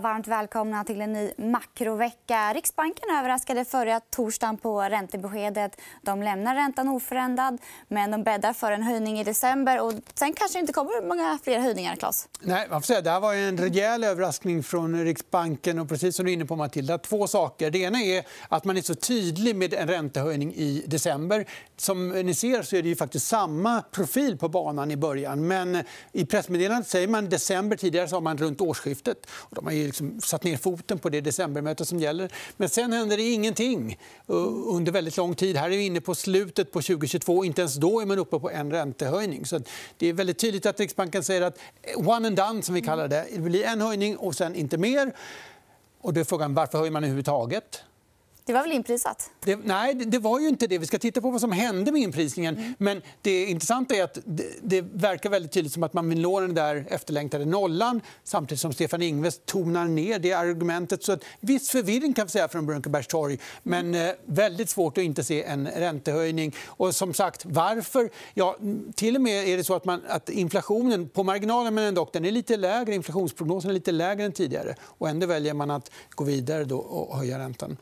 Varmt välkomna till en ny makrovecka. Riksbanken överraskade förra torsdagen på räntebeskedet. De lämnar räntan oförändrad, men de bäddar för en höjning i december. Och sen kanske det inte kommer många fler höjningar, Claes. Nej, man får Det här var en rejäl överraskning från Riksbanken. Och precis som du är på, Matilda, två saker. Det ena är att man är så tydlig med en räntehöjning i december. Som ni ser så är det ju faktiskt samma profil på banan i början. Men i pressmeddelandet säger man december. Tidigare sa man runt årsskiftet. de har vi liksom satt ner foten på det decembermöte som gäller. Men sen händer det ingenting eh, under väldigt lång tid. Här är vi inne på slutet på 2022. Inte ens då är man uppe på en räntehöjning. Så det är väldigt tydligt att Riksbanken säger att one and done, som vi kallar det. Det blir en höjning och sen inte mer. Och då är frågan varför höjer man överhuvudtaget? Det var väl inprisat? Det, nej, det, var ju inte det. Vi ska titta på vad som hände med inprisningen. Mm. Men det intressanta är att det, det, verkar väldigt tydligt som att man vill nå den där efterlängtade nollan samtidigt som Stefan Ingves tonar ner det argumentet. Så att, viss förvirring kan vi säga från Brunkebergstorg men mm. eh, väldigt svårt att inte se en räntehöjning. Och som sagt, varför? Ja, till och med är det så att, man, att inflationen på marginalen men ändå, den är lite lägre, inflationsprognosen är lite lägre än tidigare. Och ändå väljer man att gå vidare då och höja räntan.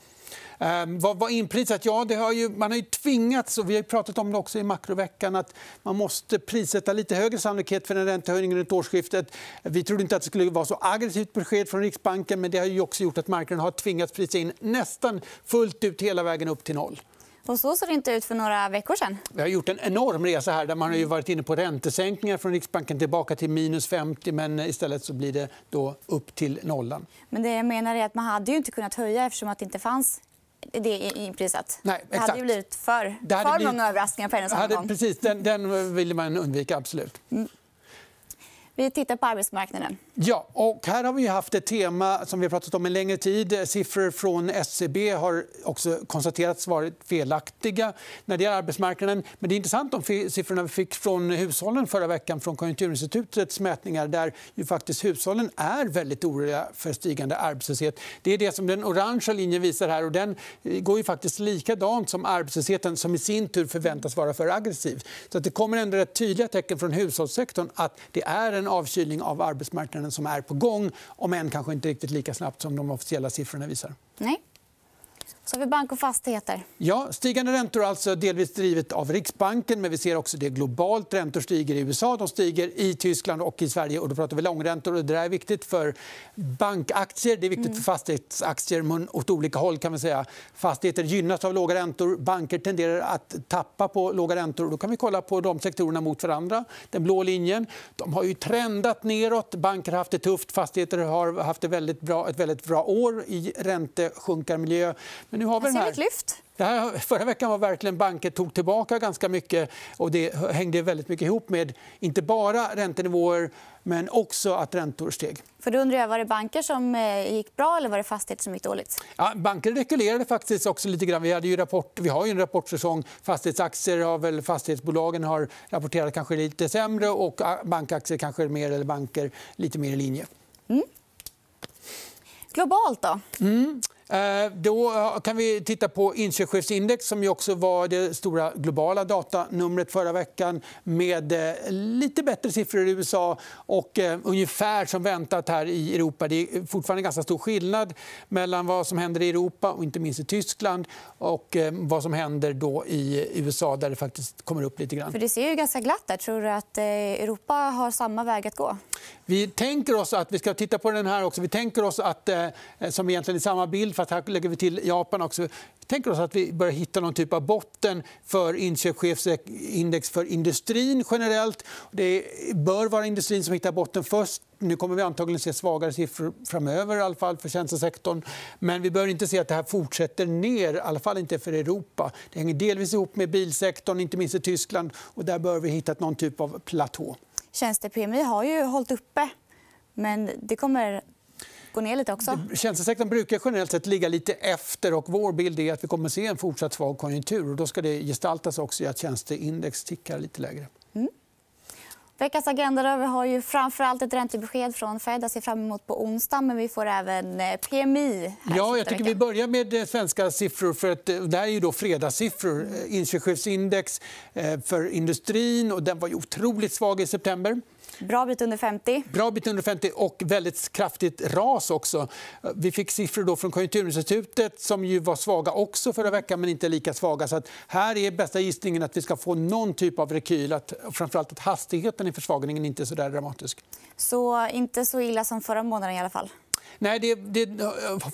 Ehm, vad, var inprisat? Ja, det har ju, man har ju tvingats, och vi har pratat om det också i makroveckan, att man måste prissätta lite högre sannolikhet för en räntehöjning runt årsskiftet. Vi trodde inte att det skulle vara så aggressivt besked från Riksbanken, men det har ju också gjort att marknaden har tvingats prisa in nästan fullt ut hela vägen upp till noll. Och så såg det inte ut för några veckor sedan. Vi har gjort en enorm resa här där man har varit inne på räntesänkningar från Riksbanken tillbaka till minus 50 men istället så blir det då upp till nollan. Men det jag menar är att man hade ju inte kunnat höja eftersom att det inte fanns det inprisat. Nej, exakt. Det hade ju blivit för, hade blivit... många överraskningar på en och Precis, den, den ville man undvika. absolut. Mm. Vi tittar på arbetsmarknaden. Ja, och här har vi haft ett tema som vi har pratat om en längre tid. Siffror från SCB e har också konstaterats vara felaktiga när det gäller arbetsmarknaden. Men det är intressant de siffrorna vi fick från hushållen förra veckan från Konjunkturinstitutets mätningar där ju faktiskt hushållen är väldigt oroliga för stigande arbetslöshet. Det är det som den orangea linjen visar här. och Den eh, går ju faktiskt likadant som arbetslösheten som i sin tur förväntas vara för aggressiv. Så att Det kommer ändå rätt tydliga tecken från hushållssektorn att det är en avkylning av arbetsmarknaden som är på gång om än kanske inte riktigt lika snabbt som de officiella siffrorna visar. Nej. Så alltså, vi bank och fastigheter. Ja, stigande räntor alltså delvis drivet av Riksbanken men vi ser också det globalt. Räntor stiger i USA, de stiger i Tyskland och i Sverige. Och då pratar vi långräntor. Och det är viktigt för bankaktier, det är viktigt för mm. fastighetsaktier men åt olika håll. kan man säga. Fastigheter gynnas av låga räntor. Banker tenderar att tappa på låga räntor. Då kan vi kolla på de sektorerna mot varandra. Den blå linjen. De har ju trendat neråt. Banker har haft det tufft. Fastigheter har haft det väldigt bra, ett väldigt bra år i räntesjunkarmiljö. Men nu har vi alltså, den här. lyft. Det här, förra veckan var verkligen banker tog tillbaka ganska mycket och det hängde väldigt mycket ihop med inte bara räntenivåer men också att räntor steg. För då undrar jag, var det banker som eh, gick bra eller var det fastigheter som gick dåligt? Ja, banker rekylerade faktiskt också lite grann. Vi, hade ju rapport, vi har ju en rapportsäsong. Fastighetsaktier har väl, fastighetsbolagen har rapporterat kanske lite sämre och ah, bankaktier kanske mer, eller banker lite mer i linje. Mm. Globalt då? Mm. Eh, då eh, kan vi titta på inköpschefsindex som ju också var det stora globala datanumret förra veckan med eh, lite bättre siffror i USA och ungefär som väntat här i Europa. Det är fortfarande ganska stor skillnad mellan vad som händer i Europa och inte minst i Tyskland och vad som händer då i USA där det faktiskt kommer upp lite grann. För det ser ju ganska glatt ut. Tror du att Europa har samma väg att gå? Vi tänker oss att, vi ska titta på den här också, vi tänker oss att, eh, som egentligen är samma bild fast här lägger vi till Japan också, vi tänker oss att vi börjar hitta någon typ av botten för inköpschefsindex för industrin generellt. Det bör vara industrin som hittar botten först. Nu kommer vi antagligen se svagare siffror framöver i alla fall för tjänstesektorn. Men vi bör inte se att det här fortsätter ner, i alla fall inte för Europa. Det hänger delvis ihop med bilsektorn, inte minst i Tyskland. och Där bör vi hitta någon typ av platå tjänste-PMI har ju hållit uppe, men det kommer gå ner lite också. Tjänstesektorn brukar generellt sett ligga lite efter. och Vår bild är att vi kommer att se en fortsatt svag konjunktur. och Då ska det gestaltas också i att tjänsteindex tickar lite lägre. Veckans agendaröver har ju framförallt ett räntebesked från Fed att se fram emot på onsdag, men vi får även eh, PMI. ja, jag tycker vi börjar med eh, svenska siffror. För att, eh, det här är ju då fredagssiffror. Inköpschefsindex för industrin och den var ju otroligt svag i september. Bra bit under 50. Bra bit under 50 och väldigt kraftigt ras också. Vi fick siffror då från Konjunkturinstitutet som ju var svaga också förra veckan, men inte lika svaga. Så här är bästa gissningen att vi ska få någon typ av rekyl. Att, framförallt att hastigheten i försvagningen inte är så där dramatisk. Så inte så illa som förra månaden i alla fall? Nej, det, det,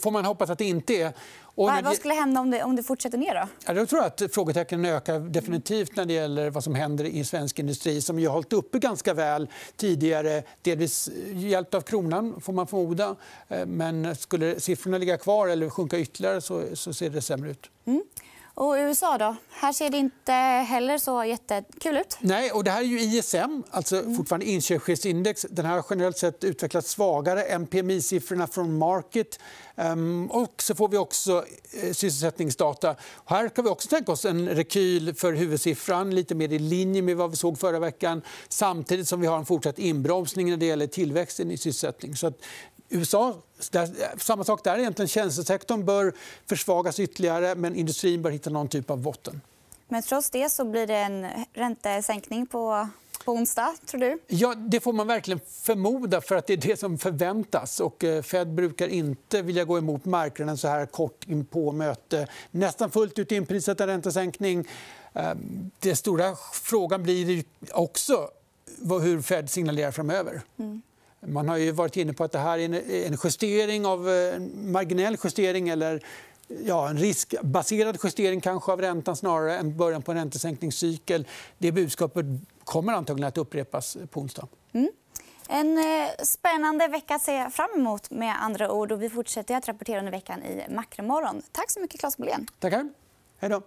får man hoppas att det inte är. Vad, vad skulle hända om det, om det fortsätter ner? Då? Ja, jag tror att frågetecknen ökar definitivt när det gäller vad som händer i svensk industri som ju har hållit uppe ganska väl tidigare, delvis hjälpt av kronan, får man förmoda. Eh, men skulle siffrorna ligga kvar eller sjunka ytterligare så, så ser det sämre ut. Mm. Och USA då? Här ser det inte heller så jättekul ut. Nej, och det här är ju ISM, alltså mm. fortfarande inköpschefsindex. Den här har generellt sett utvecklats svagare. än pmi siffrorna från Market. Ehm, och så får vi också eh, sysselsättningsdata. Här kan vi också tänka oss en rekyl för huvudsiffran lite mer i linje med vad vi såg förra veckan samtidigt som vi har en fortsatt inbromsning när det gäller tillväxten i sysselsättning. Så USA, där, samma sak där. Egentligen. Tjänstesektorn bör försvagas ytterligare men industrin bör hitta någon typ av botten. Men trots det så blir det en räntesänkning på på onsdag, tror du? Ja, det får man verkligen förmoda, för att det är det som förväntas. Och eh, Fed brukar inte vilja gå emot marknaden så här kort in på möte. Nästan fullt ut inprisat en räntesänkning. Ehm, Den stora frågan blir också hur Fed signalerar framöver. Mm. Man har ju varit inne på att det här är en justering av eh, en marginell justering eller ja, en riskbaserad justering kanske av räntan snarare än början på en räntesänkningscykel. Det budskapet kommer antagligen att upprepas på onsdag. Mm. En eh, spännande vecka att se fram emot. med andra ord. Och vi fortsätter att rapportera under veckan i Makromorgon. Tack så mycket, Claes Bolén. Tackar. Hej då.